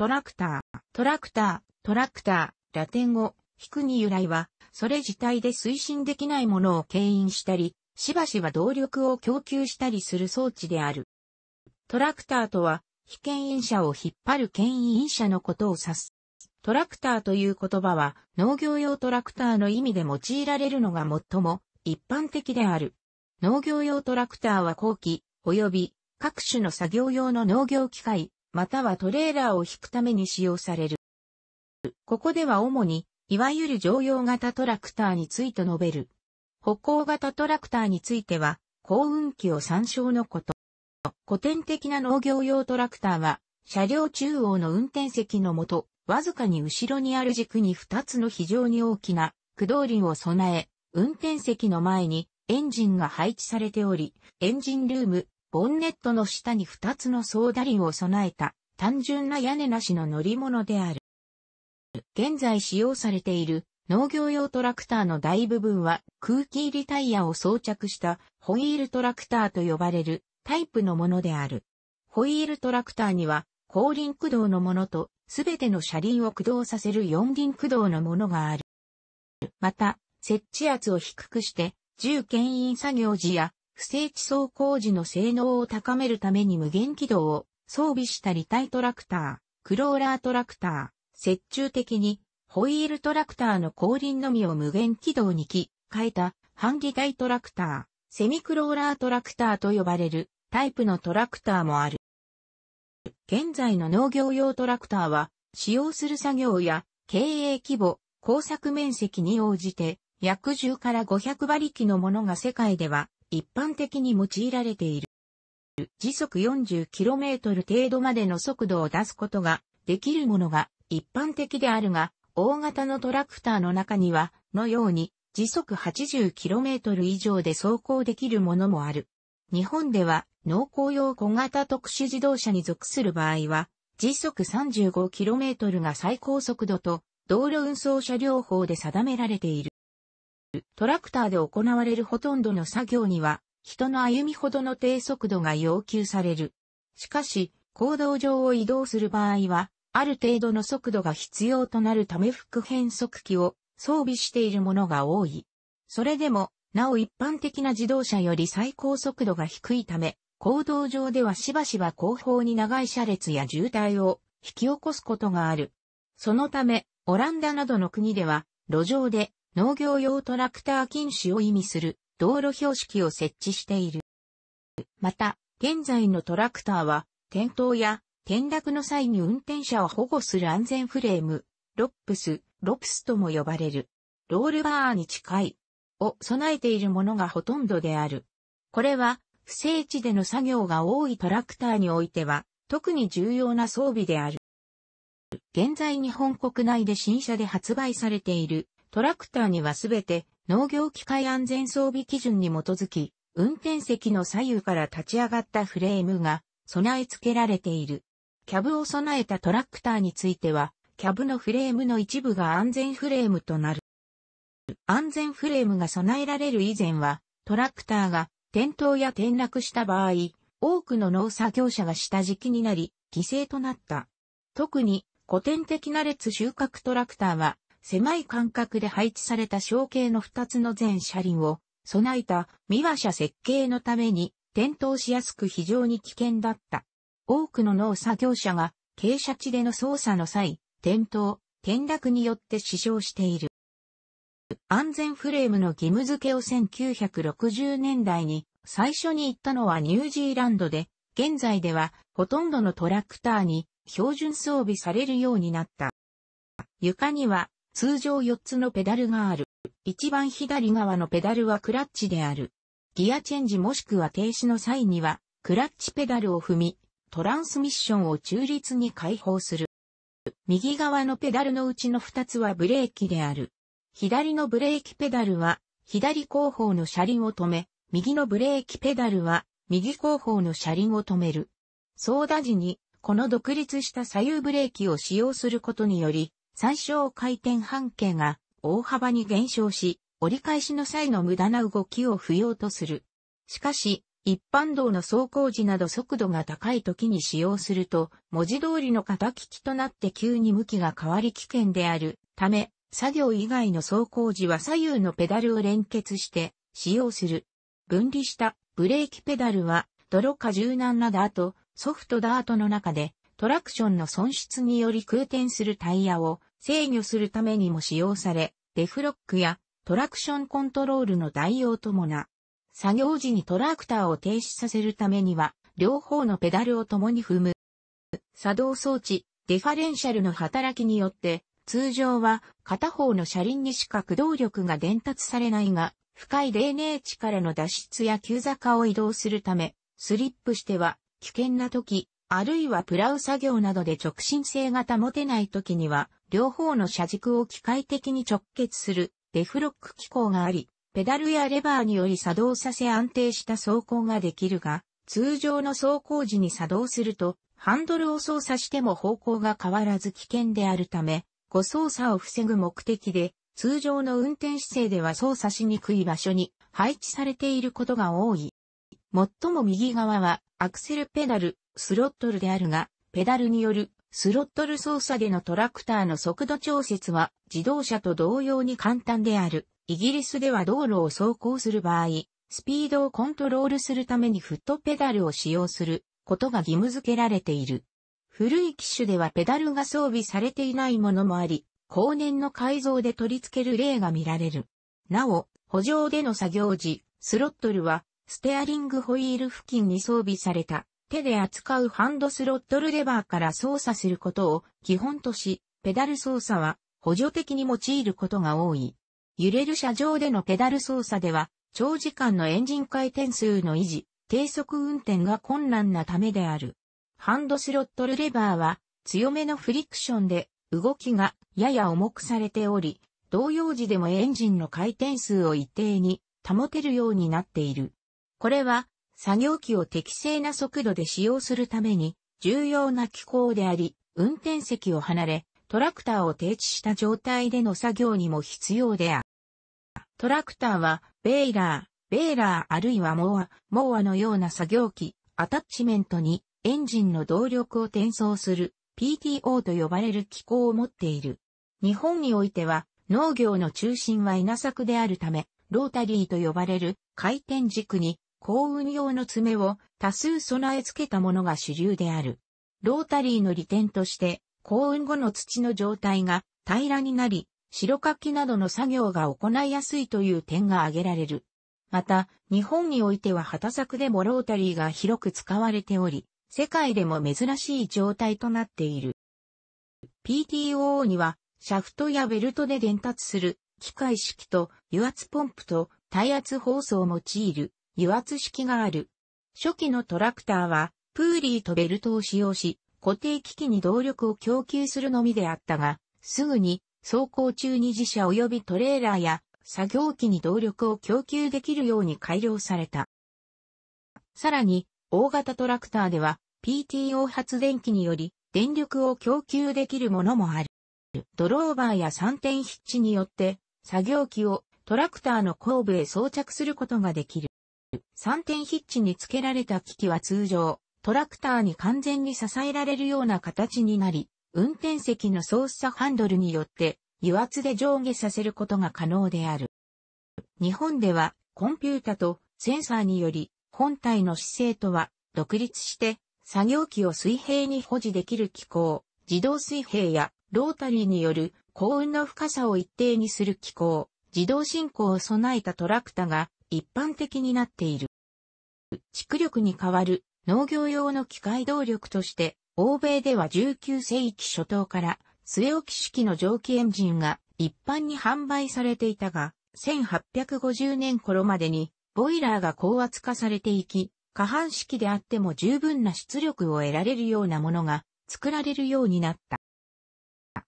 トラクター、トラクター、トラクター、ラテン語、引くに由来は、それ自体で推進できないものを牽引したり、しばしば動力を供給したりする装置である。トラクターとは、被牽引車を引っ張る牽引車のことを指す。トラクターという言葉は、農業用トラクターの意味で用いられるのが最も一般的である。農業用トラクターは後期、及び各種の作業用の農業機械、またはトレーラーを引くために使用される。ここでは主に、いわゆる常用型トラクターについて述べる。歩行型トラクターについては、幸運機を参照のこと。古典的な農業用トラクターは、車両中央の運転席のもと、わずかに後ろにある軸に2つの非常に大きな駆動輪を備え、運転席の前にエンジンが配置されており、エンジンルーム、ボンネットの下に2つのソーダ輪を備えた単純な屋根なしの乗り物である。現在使用されている農業用トラクターの大部分は空気入りタイヤを装着したホイールトラクターと呼ばれるタイプのものである。ホイールトラクターには後輪駆動のものとすべての車輪を駆動させる四輪駆動のものがある。また、設置圧を低くして、重牽引作業時や不正地層工事の性能を高めるために無限軌道を装備した立体トラクター、クローラートラクター、折衷的にホイールトラクターの後輪のみを無限軌道に切、変えた半議体トラクター、セミクローラートラクターと呼ばれるタイプのトラクターもある。現在の農業用トラクターは使用する作業や経営規模、工作面積に応じて約10から500馬力のものが世界では一般的に用いられている。時速 40km 程度までの速度を出すことができるものが一般的であるが、大型のトラクターの中には、のように時速 80km 以上で走行できるものもある。日本では農耕用小型特殊自動車に属する場合は、時速 35km が最高速度と道路運送車両法で定められている。トラクターで行われるほとんどの作業には、人の歩みほどの低速度が要求される。しかし、行動上を移動する場合は、ある程度の速度が必要となるため副変速機を装備しているものが多い。それでも、なお一般的な自動車より最高速度が低いため、行動上ではしばしば後方に長い車列や渋滞を引き起こすことがある。そのため、オランダなどの国では、路上で農業用トラクター禁止を意味する道路標識を設置している。また、現在のトラクターは、転倒や転落の際に運転者を保護する安全フレーム、ロップス、ロプスとも呼ばれる、ロールバーに近い、を備えているものがほとんどである。これは、不整地での作業が多いトラクターにおいては、特に重要な装備である。現在日本国内で新車で発売されているトラクターにはすべて農業機械安全装備基準に基づき、運転席の左右から立ち上がったフレームが備え付けられている。キャブを備えたトラクターについては、キャブのフレームの一部が安全フレームとなる。安全フレームが備えられる以前は、トラクターが転倒や転落した場合、多くの農作業者が下敷きになり、犠牲となった。特に古典的な列収穫トラクターは狭い間隔で配置された小径の2つの全車輪を備えた三輪車設計のために転倒しやすく非常に危険だった。多くの農作業者が傾斜地での操作の際、転倒、転落によって死傷している。安全フレームの義務付けを1960年代に最初に行ったのはニュージーランドで、現在ではほとんどのトラクターに標準装備されるようになった。床には通常4つのペダルがある。一番左側のペダルはクラッチである。ギアチェンジもしくは停止の際には、クラッチペダルを踏み、トランスミッションを中立に解放する。右側のペダルのうちの2つはブレーキである。左のブレーキペダルは、左後方の車輪を止め、右のブレーキペダルは、右後方の車輪を止める。操舵時に、この独立した左右ブレーキを使用することにより、最小回転半径が大幅に減少し、折り返しの際の無駄な動きを不要とする。しかし、一般道の走行時など速度が高い時に使用すると、文字通りの型利きとなって急に向きが変わり危険であるため、作業以外の走行時は左右のペダルを連結して使用する。分離したブレーキペダルは、泥か柔軟なダート、ソフトダートの中で、トラクションの損失により空転するタイヤを制御するためにも使用され、デフロックやトラクションコントロールの代用ともな。作業時にトラクターを停止させるためには、両方のペダルを共に踏む。作動装置、デファレンシャルの働きによって、通常は片方の車輪にしか駆動力が伝達されないが、深い黎明地からの脱出や急坂を移動するため、スリップしては危険な時、あるいはプラウ作業などで直進性が保てない時には、両方の車軸を機械的に直結するデフロック機構があり、ペダルやレバーにより作動させ安定した走行ができるが、通常の走行時に作動すると、ハンドルを操作しても方向が変わらず危険であるため、誤操作を防ぐ目的で、通常の運転姿勢では操作しにくい場所に配置されていることが多い。最も右側はアクセルペダル、スロットルであるが、ペダルによるスロットル操作でのトラクターの速度調節は自動車と同様に簡単である。イギリスでは道路を走行する場合、スピードをコントロールするためにフットペダルを使用することが義務付けられている。古い機種ではペダルが装備されていないものもあり、後年の改造で取り付ける例が見られる。なお、補助での作業時、スロットルはステアリングホイール付近に装備された手で扱うハンドスロットルレバーから操作することを基本とし、ペダル操作は補助的に用いることが多い。揺れる車上でのペダル操作では、長時間のエンジン回転数の維持、低速運転が困難なためである。ハンドスロットルレバーは強めのフリクションで動きがやや重くされており、同様時でもエンジンの回転数を一定に保てるようになっている。これは作業機を適正な速度で使用するために重要な機構であり、運転席を離れ、トラクターを停止した状態での作業にも必要である。トラクターは、ベイラー、ベイラーあるいはモア、モアのような作業機、アタッチメントにエンジンの動力を転送する PTO と呼ばれる機構を持っている。日本においては農業の中心は稲作であるため、ロータリーと呼ばれる回転軸に幸運用の爪を多数備え付けたものが主流である。ロータリーの利点として、幸運後の土の状態が平らになり、白かきなどの作業が行いやすいという点が挙げられる。また、日本においては畑作でもロータリーが広く使われており、世界でも珍しい状態となっている。PTOO には、シャフトやベルトで伝達する機械式と油圧ポンプと耐圧包装を用いる油圧式がある。初期のトラクターは、プーリーとベルトを使用し、固定機器に動力を供給するのみであったが、すぐに走行中に自社及びトレーラーや作業機に動力を供給できるように改良された。さらに、大型トラクターでは PTO 発電機により電力を供給できるものもある。ドローバーや3点ヒッチによって作業機をトラクターの後部へ装着することができる。3点ヒッチに付けられた機器は通常、トラクターに完全に支えられるような形になり、運転席の操作ハンドルによって油圧で上下させることが可能である。日本ではコンピュータとセンサーにより本体の姿勢とは独立して作業機を水平に保持できる機構、自動水平やロータリーによる幸運の深さを一定にする機構、自動進行を備えたトラクタが一般的になっている。蓄力に代わる農業用の機械動力として、欧米では19世紀初頭から末置き式の蒸気エンジンが一般に販売されていたが、1850年頃までにボイラーが高圧化されていき、下半式であっても十分な出力を得られるようなものが作られるようになった。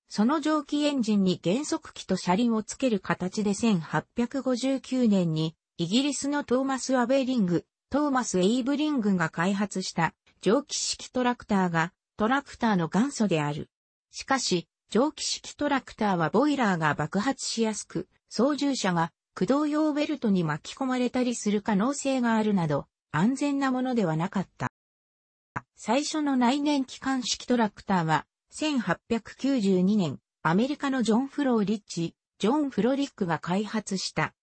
その蒸気エンジンに減速機と車輪をつける形で1859年にイギリスのトーマス・アベリング、トーマス・エイブリングが開発した蒸気式トラクターがトラクターの元祖である。しかし、蒸気式トラクターはボイラーが爆発しやすく、操縦者が駆動用ベルトに巻き込まれたりする可能性があるなど、安全なものではなかった。最初の内燃機関式トラクターは、1892年、アメリカのジョン・フロー・リッチ、ジョン・フロリックが開発した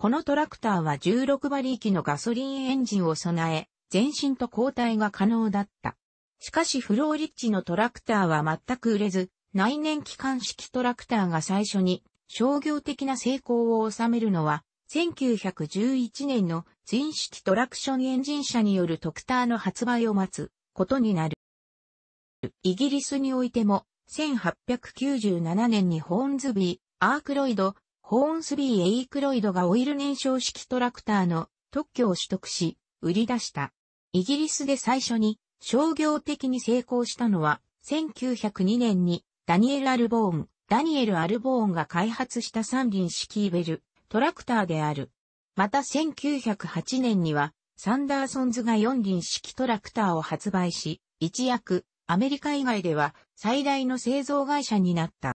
このトラクターは16馬力のガソリンエンジンを備え、前進と後退が可能だった。しかしフローリッチのトラクターは全く売れず、内燃機関式トラクターが最初に商業的な成功を収めるのは、1911年のツイン式トラクションエンジン車によるトクターの発売を待つことになる。イギリスにおいても、1897年にホーンズビー、アークロイド、ホーンスビー・エイクロイドがオイル燃焼式トラクターの特許を取得し、売り出した。イギリスで最初に商業的に成功したのは、1902年にダニエル・アルボーン、ダニエル・アルボーンが開発した三輪式イベル、トラクターである。また1908年には、サンダーソンズが四輪式トラクターを発売し、一躍、アメリカ以外では最大の製造会社になった。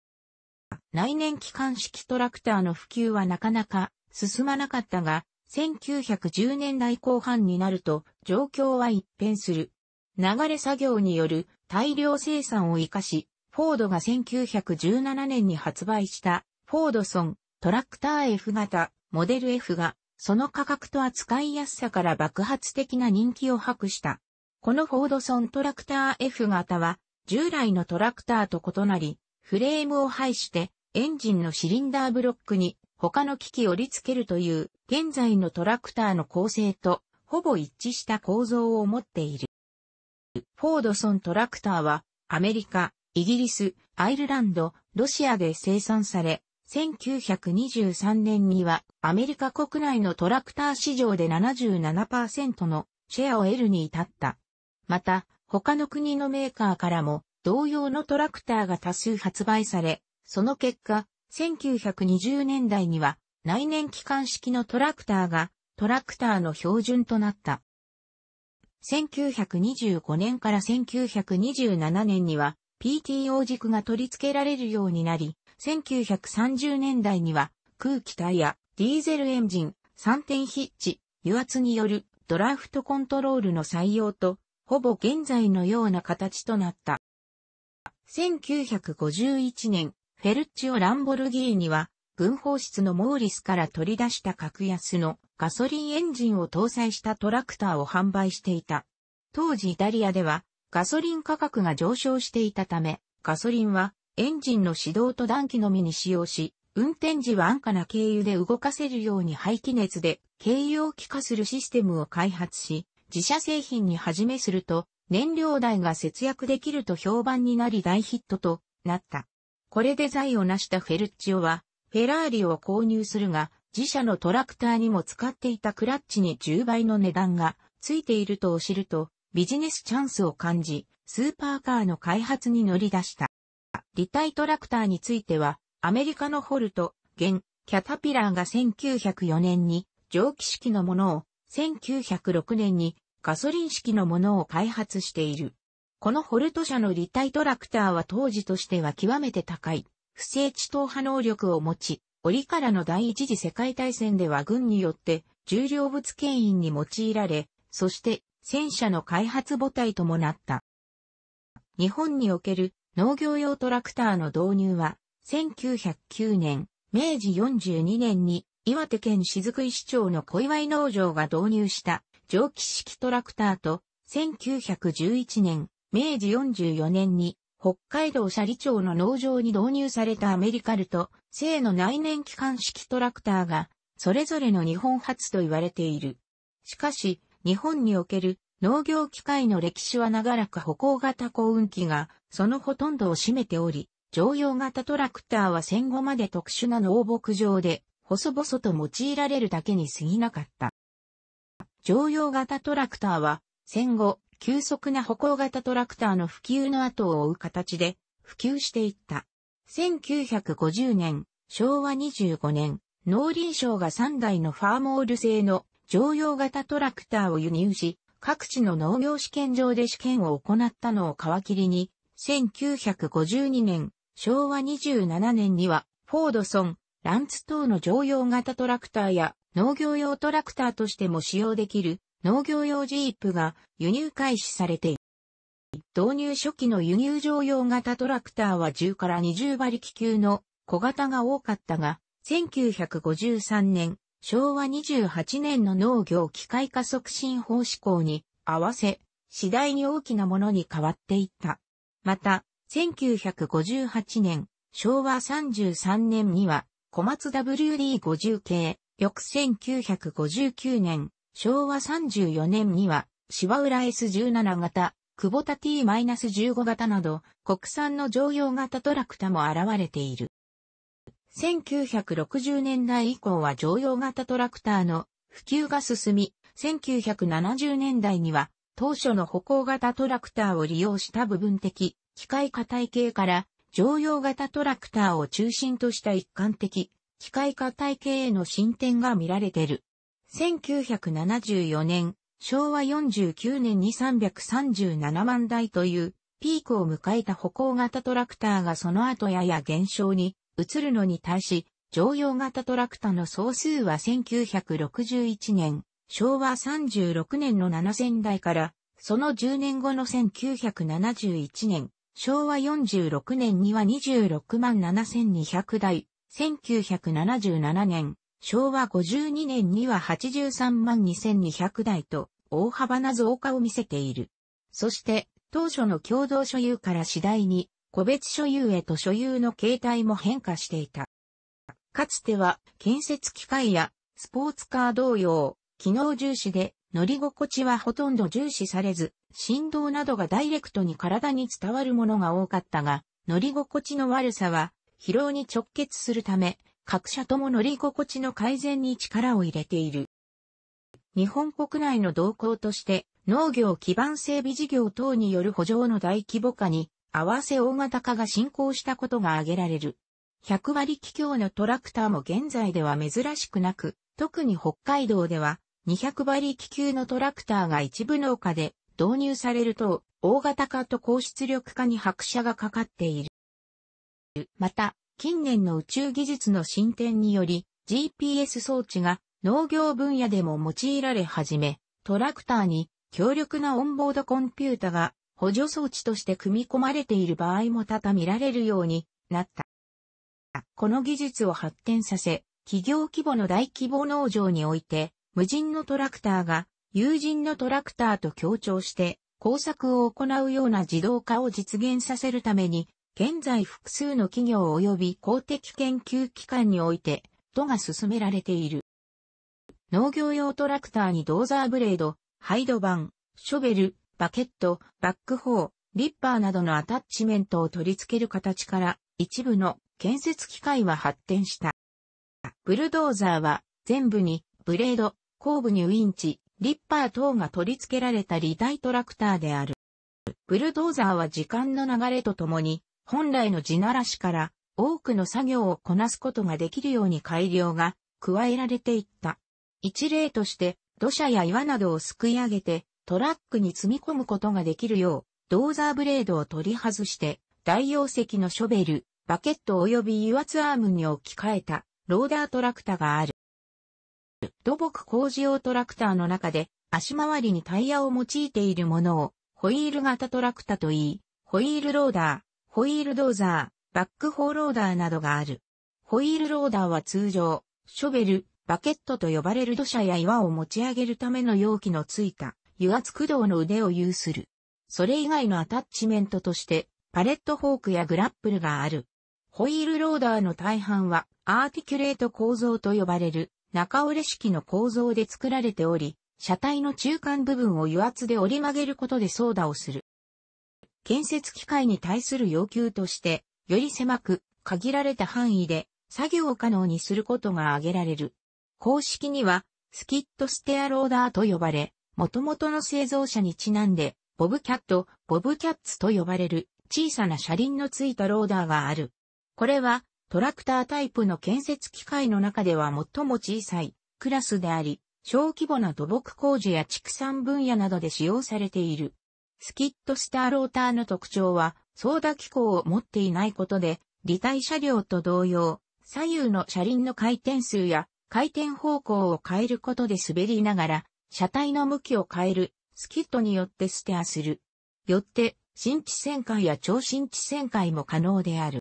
内燃機関式トラクターの普及はなかなか進まなかったが、1910年代後半になると状況は一変する。流れ作業による大量生産を活かし、フォードが1917年に発売したフォードソントラクター F 型モデル F がその価格と扱いやすさから爆発的な人気を博した。このフォードソントラクター F 型は従来のトラクターと異なり、フレームを配してエンジンのシリンダーブロックに他の機器を折り付けるという現在のトラクターの構成とほぼ一致した構造を持っている。フォードソントラクターはアメリカ、イギリス、アイルランド、ロシアで生産され、1923年にはアメリカ国内のトラクター市場で77%のシェアを得るに至った。また、他の国のメーカーからも同様のトラクターが多数発売され、その結果、1920年代には内燃機関式のトラクターがトラクターの標準となった。1925年から1927年には PTO 軸が取り付けられるようになり、1930年代には空気イやディーゼルエンジン、3点ヒッチ、油圧によるドラフトコントロールの採用と、ほぼ現在のような形となった。1951年、フェルッチオ・ランボルギーニは、軍法室のモーリスから取り出した格安のガソリンエンジンを搭載したトラクターを販売していた。当時イタリアでは、ガソリン価格が上昇していたため、ガソリンはエンジンの始動と暖気のみに使用し、運転時は安価な軽油で動かせるように排気熱で軽油を気化するシステムを開発し、自社製品に始めすると燃料代が節約できると評判になり大ヒットとなった。これで財を成したフェルッチオは、フェラーリを購入するが、自社のトラクターにも使っていたクラッチに10倍の値段がついていると知ると、ビジネスチャンスを感じ、スーパーカーの開発に乗り出した。立体トラクターについては、アメリカのホルト、現、キャタピラーが1904年に蒸気式のものを、1906年にガソリン式のものを開発している。このホルト社の立体トラクターは当時としては極めて高い、不正地投破能力を持ち、折からの第一次世界大戦では軍によって重量物牽引に用いられ、そして戦車の開発母体ともなった。日本における農業用トラクターの導入は、1909年、明治42年に岩手県雫石町の小祝農場が導入した蒸気式トラクターと、1911年、明治44年に北海道斜里町の農場に導入されたアメリカルと生の内燃機関式トラクターがそれぞれの日本初と言われている。しかし、日本における農業機械の歴史は長らく歩行型幸運機がそのほとんどを占めており、常用型トラクターは戦後まで特殊な農牧場で細々と用いられるだけに過ぎなかった。常用型トラクターは戦後急速な歩行型トラクターの普及の後を追う形で普及していった。1950年、昭和25年、農林省が3台のファーモール製の常用型トラクターを輸入し、各地の農業試験場で試験を行ったのを皮切りに、1952年、昭和27年には、フォードソン、ランツ等の常用型トラクターや農業用トラクターとしても使用できる農業用ジープが輸入開始されてい導入初期の輸入乗用型トラクターは10から20馬力級の小型が多かったが、1953年、昭和28年の農業機械化促進法施行に合わせ、次第に大きなものに変わっていった。また、1958年、昭和33年には、小松 WD50 系、翌1959年、昭和34年には、芝浦 S17 型、久保田 T-15 型など、国産の乗用型トラクタも現れている。1960年代以降は乗用型トラクターの普及が進み、1970年代には当初の歩行型トラクターを利用した部分的機械化体系から乗用型トラクターを中心とした一貫的機械化体系への進展が見られている。1974年、昭和49年に337万台というピークを迎えた歩行型トラクターがその後やや減少に移るのに対し、乗用型トラクターの総数は1961年、昭和36年の7000台から、その10年後の1971年、昭和46年には26万7200台、1977年、昭和52年には83万2200台と大幅な増加を見せている。そして当初の共同所有から次第に個別所有へと所有の形態も変化していた。かつては建設機械やスポーツカー同様、機能重視で乗り心地はほとんど重視されず、振動などがダイレクトに体に伝わるものが多かったが、乗り心地の悪さは疲労に直結するため、各社とも乗り心地の改善に力を入れている。日本国内の動向として、農業基盤整備事業等による補助の大規模化に合わせ大型化が進行したことが挙げられる。100割気境のトラクターも現在では珍しくなく、特に北海道では200割気球のトラクターが一部農家で導入されると、大型化と高出力化に拍車がかかっている。また、近年の宇宙技術の進展により、GPS 装置が農業分野でも用いられ始め、トラクターに強力なオンボードコンピュータが補助装置として組み込まれている場合も多々見られるようになった。この技術を発展させ、企業規模の大規模農場において、無人のトラクターが有人のトラクターと協調して工作を行うような自動化を実現させるために現在複数の企業及び公的研究機関において、都が進められている。農業用トラクターにドーザーブレード、ハイドバン、ショベル、バケット、バックホー、リッパーなどのアタッチメントを取り付ける形から一部の建設機械は発展した。ブルドーザーは全部にブレード、後部にウインチ、リッパー等が取り付けられた履带トラクターである。ブルドーザーは時間の流れとともに本来の地ならしから多くの作業をこなすことができるように改良が加えられていった。一例として土砂や岩などをすくい上げてトラックに積み込むことができるようドーザーブレードを取り外して大容積のショベル、バケット及び油圧アームに置き換えたローダートラクタがある。土木工事用トラクターの中で足回りにタイヤを用いているものをホイール型トラクタといい、ホイールローダー、ホイールドーザー、バックホーローダーなどがある。ホイールローダーは通常、ショベル、バケットと呼ばれる土砂や岩を持ち上げるための容器のついた油圧駆動の腕を有する。それ以外のアタッチメントとして、パレットフォークやグラップルがある。ホイールローダーの大半は、アーティキュレート構造と呼ばれる、中折れ式の構造で作られており、車体の中間部分を油圧で折り曲げることで操舵をする。建設機械に対する要求として、より狭く、限られた範囲で作業を可能にすることが挙げられる。公式には、スキットステアローダーと呼ばれ、元々の製造者にちなんで、ボブキャット、ボブキャッツと呼ばれる小さな車輪のついたローダーがある。これはトラクタータイプの建設機械の中では最も小さいクラスであり、小規模な土木工事や畜産分野などで使用されている。スキットスターローターの特徴は、操舵機構を持っていないことで、履体車両と同様、左右の車輪の回転数や回転方向を変えることで滑りながら、車体の向きを変える、スキットによってステアする。よって、新地旋回や超新地旋回も可能である。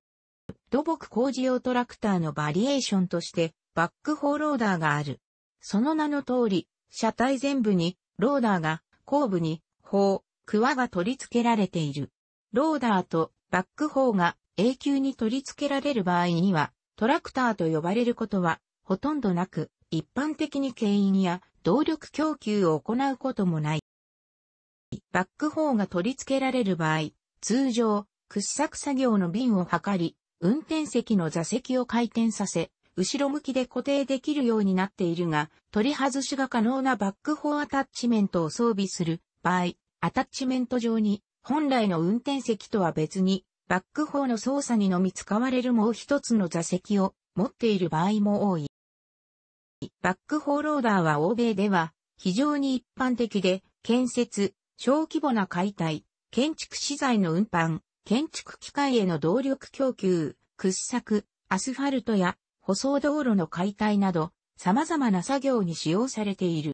土木工事用トラクターのバリエーションとして、バックホーローダーがある。その名の通り、車体全部に、ローダーが、後部に、砲、クワが取り付けられている。ローダーとバックホーが永久に取り付けられる場合には、トラクターと呼ばれることはほとんどなく、一般的に牽引や動力供給を行うこともない。バックホーが取り付けられる場合、通常、掘削作業の瓶を測り、運転席の座席を回転させ、後ろ向きで固定できるようになっているが、取り外しが可能なバックホーアタッチメントを装備する場合、アタッチメント上に、本来の運転席とは別に、バックホーの操作にのみ使われるもう一つの座席を持っている場合も多い。バックホーローダーは欧米では非常に一般的で、建設、小規模な解体、建築資材の運搬、建築機械への動力供給、掘削、アスファルトや舗装道路の解体など、様々な作業に使用されている。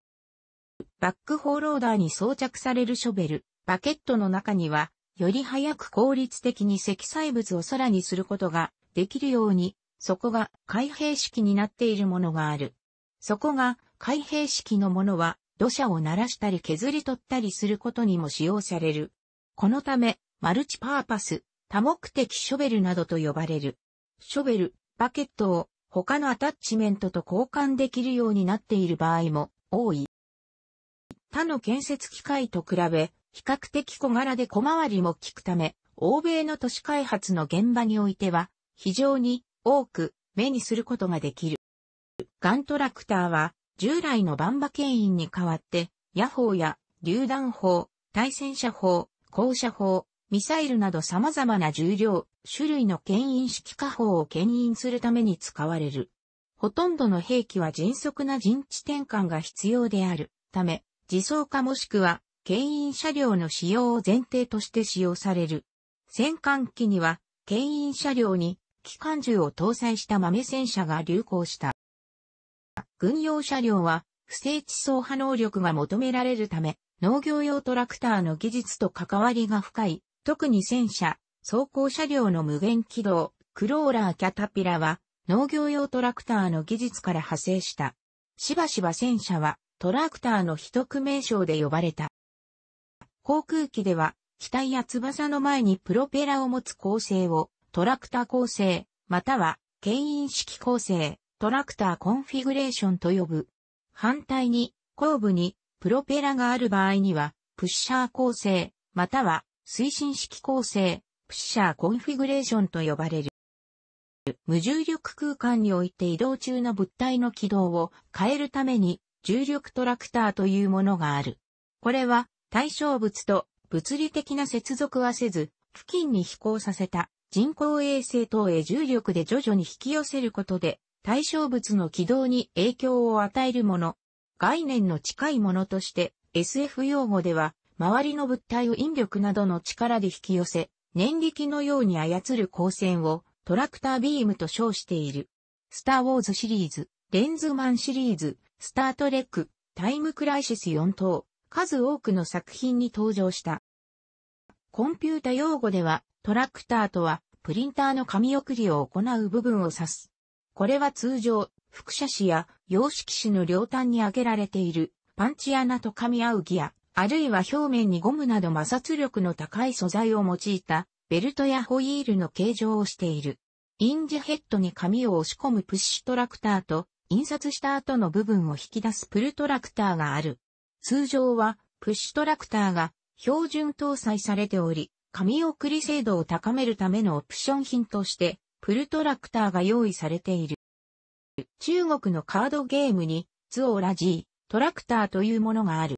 バックホーローダーに装着されるショベル、バケットの中には、より早く効率的に積載物を空にすることができるように、そこが開閉式になっているものがある。そこが開閉式のものは、土砂を鳴らしたり削り取ったりすることにも使用される。このため、マルチパーパス、多目的ショベルなどと呼ばれる。ショベル、バケットを他のアタッチメントと交換できるようになっている場合も多い。他の建設機械と比べ、比較的小柄で小回りも利くため、欧米の都市開発の現場においては、非常に多く目にすることができる。ガントラクターは、従来のバンバ牽引に代わって、野砲や榴弾砲、対戦車砲、降車砲、ミサイルなど様々な重量、種類の牽引式火砲を牽引するために使われる。ほとんどの兵器は迅速な陣地転換が必要であるため、自走化もしくは、牽引車両の使用を前提として使用される。戦艦機には、牽引車両に、機関銃を搭載した豆戦車が流行した。軍用車両は、不正地走破能力が求められるため、農業用トラクターの技術と関わりが深い、特に戦車、走行車両の無限軌道、クローラーキャタピラは、農業用トラクターの技術から派生した。しばしば戦車は、トラクターの秘匿名称で呼ばれた。航空機では、機体や翼の前にプロペラを持つ構成を、トラクター構成、または、牽引式構成、トラクターコンフィグレーションと呼ぶ。反対に、後部に、プロペラがある場合には、プッシャー構成、または、推進式構成、プッシャーコンフィグレーションと呼ばれる。無重力空間において移動中の物体の軌道を変えるために重力トラクターというものがある。これは対象物と物理的な接続はせず、付近に飛行させた人工衛星等へ重力で徐々に引き寄せることで対象物の軌道に影響を与えるもの。概念の近いものとして SF 用語では周りの物体を引力などの力で引き寄せ、念力のように操る光線をトラクタービームと称している。スターウォーズシリーズ、レンズマンシリーズ、スタートレック、タイムクライシス4等、数多くの作品に登場した。コンピュータ用語では、トラクターとは、プリンターの紙送りを行う部分を指す。これは通常、複写紙や様式紙の両端に挙げられている、パンチ穴と噛み合うギア、あるいは表面にゴムなど摩擦力の高い素材を用いた、ベルトやホイールの形状をしている。インジヘッドに紙を押し込むプッシュトラクターと、印刷した後の部分を引き出すプルトラクターがある。通常は、プッシュトラクターが標準搭載されており、紙送り精度を高めるためのオプション品として、プルトラクターが用意されている。中国のカードゲームに、ツオーラ G、トラクターというものがある。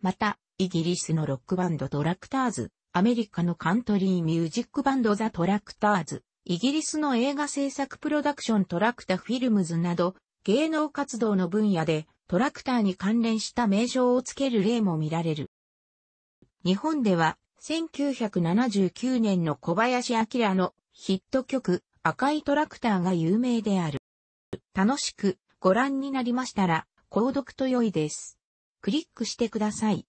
また、イギリスのロックバンドトラクターズ、アメリカのカントリーミュージックバンドザ・トラクターズ、イギリスの映画制作プロダクショントラクタフィルムズなど、芸能活動の分野でトラクターに関連した名称をつける例も見られる。日本では1979年の小林明のヒット曲赤いトラクターが有名である。楽しくご覧になりましたら購読と良いです。クリックしてください。